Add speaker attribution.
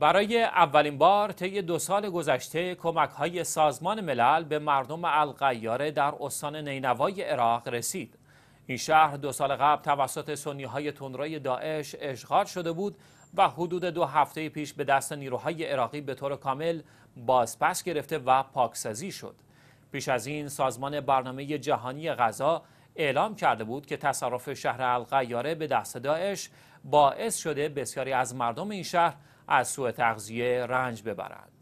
Speaker 1: برای اولین بار طی دو سال گذشته کمک های سازمان ملل به مردم القیاره در استان نینوای عراق رسید. این شهر دو سال قبل توسط سنی های تندروی داعش اشغال شده بود و حدود دو هفته پیش به دست نیروهای عراقی به طور کامل بازپس گرفته و پاکسازی شد. پیش از این سازمان برنامه جهانی غذا اعلام کرده بود که تصرف شهر القیاره به دست داعش باعث شده بسیاری از مردم این شهر از سوء تغذیه رنج ببرند